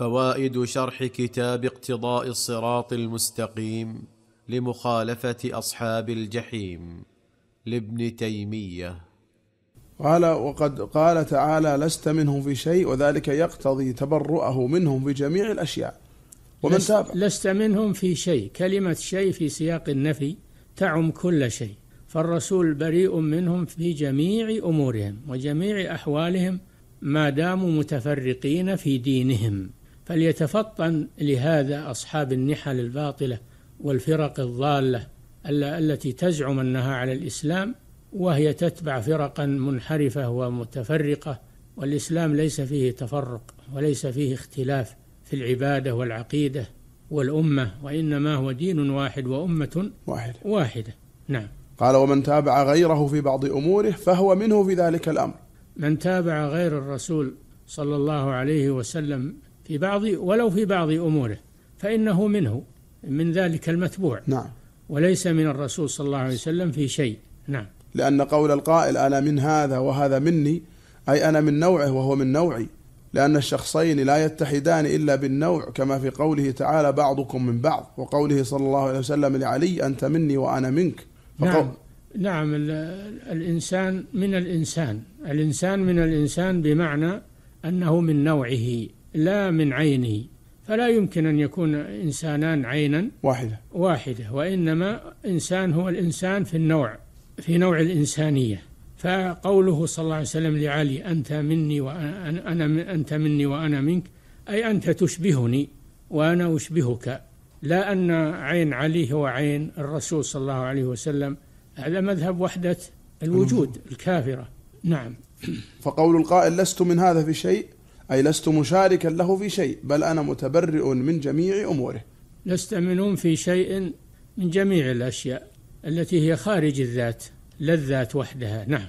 فوائد شرح كتاب اقتضاء الصراط المستقيم لمخالفه اصحاب الجحيم لابن تيميه قال وقد قال تعالى لست منهم في شيء وذلك يقتضي تبرؤه منهم في جميع الاشياء ومن لست تابع لست منهم في شيء كلمه شيء في سياق النفي تعم كل شيء فالرسول بريء منهم في جميع امورهم وجميع احوالهم ما داموا متفرقين في دينهم فليتفطن لهذا أصحاب النحل الباطلة والفرق الضالة التي تزعم أنها على الإسلام وهي تتبع فرقا منحرفة ومتفرقة والإسلام ليس فيه تفرق وليس فيه اختلاف في العبادة والعقيدة والأمة وإنما هو دين واحد وأمة واحدة, واحدة. نعم قال ومن تابع غيره في بعض أموره فهو منه في ذلك الأمر من تابع غير الرسول صلى الله عليه وسلم في بعض ولو في بعض أموره فإنه منه من ذلك المتبوع نعم وليس من الرسول صلى الله عليه وسلم في شيء نعم لأن قول القائل أنا من هذا وهذا مني أي أنا من نوعه وهو من نوعي لأن الشخصين لا يتحدان إلا بالنوع كما في قوله تعالى بعضكم من بعض وقوله صلى الله عليه وسلم لعلي أنت مني وأنا منك نعم نعم الإنسان من الإنسان الإنسان من الإنسان بمعنى أنه من نوعه لا من عينه فلا يمكن أن يكون إنسانان عينا واحدة واحدة وإنما إنسان هو الإنسان في النوع في نوع الإنسانية فقوله صلى الله عليه وسلم لعلي أنت مني وأنا أنا أنت مني وأنا منك أي أنت تشبهني وأنا أشبهك لا أن عين علي هو عين الرسول صلى الله عليه وسلم هذا مذهب وحدة الوجود الكافرة نعم فقول القائل لست من هذا في شيء أي لست مشاركا له في شيء بل أنا متبرئ من جميع أموره لست منهم في شيء من جميع الأشياء التي هي خارج الذات لا الذات وحدها نعم